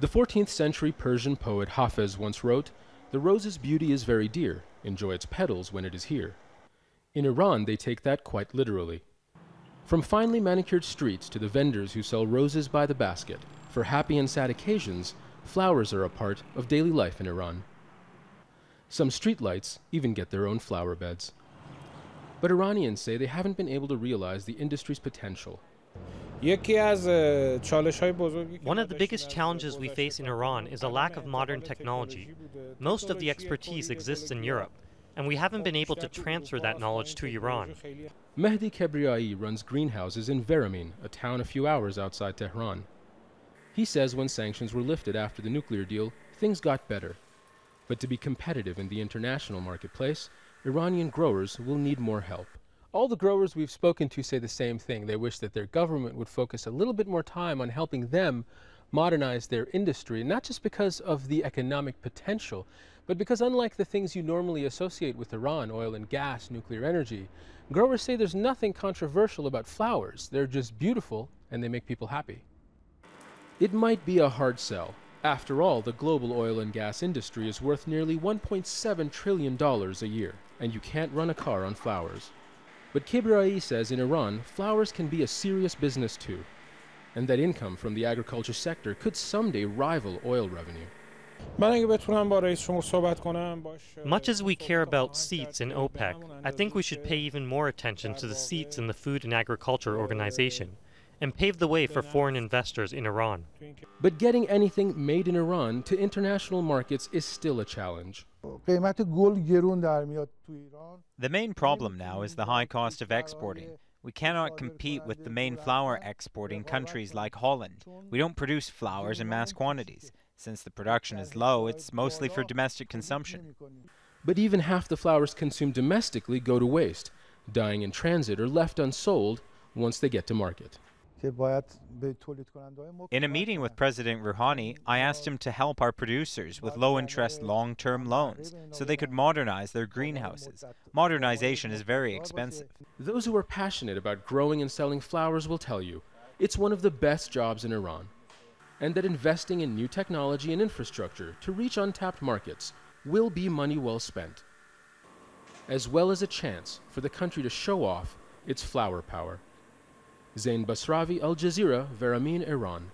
The 14th century Persian poet Hafiz once wrote, The rose's beauty is very dear, enjoy its petals when it is here. In Iran, they take that quite literally. From finely manicured streets to the vendors who sell roses by the basket, for happy and sad occasions, flowers are a part of daily life in Iran. Some streetlights even get their own flower beds. But Iranians say they haven't been able to realize the industry's potential. One of the biggest challenges we face in Iran is a lack of modern technology. Most of the expertise exists in Europe, and we haven't been able to transfer that knowledge to Iran. Mehdi Kebriai runs greenhouses in Veramin, a town a few hours outside Tehran. He says when sanctions were lifted after the nuclear deal, things got better. But to be competitive in the international marketplace, Iranian growers will need more help. All the growers we've spoken to say the same thing. They wish that their government would focus a little bit more time on helping them modernize their industry, not just because of the economic potential, but because unlike the things you normally associate with Iran, oil and gas, nuclear energy, growers say there's nothing controversial about flowers. They're just beautiful and they make people happy. It might be a hard sell. After all, the global oil and gas industry is worth nearly $1.7 trillion a year, and you can't run a car on flowers. But Kibrai says in Iran, flowers can be a serious business too, and that income from the agriculture sector could someday rival oil revenue. Much as we care about seats in OPEC, I think we should pay even more attention to the seats in the Food and Agriculture Organization and pave the way for foreign investors in Iran. But getting anything made in Iran to international markets is still a challenge. The main problem now is the high cost of exporting. We cannot compete with the main flour exporting countries like Holland. We don't produce flours in mass quantities. Since the production is low, it's mostly for domestic consumption. But even half the flowers consumed domestically go to waste, dying in transit or left unsold once they get to market. In a meeting with President Rouhani, I asked him to help our producers with low interest long term loans so they could modernize their greenhouses. Modernization is very expensive. Those who are passionate about growing and selling flowers will tell you it's one of the best jobs in Iran, and that investing in new technology and infrastructure to reach untapped markets will be money well spent, as well as a chance for the country to show off its flower power. Zain Basravi, Al Jazeera, Veramin, Iran.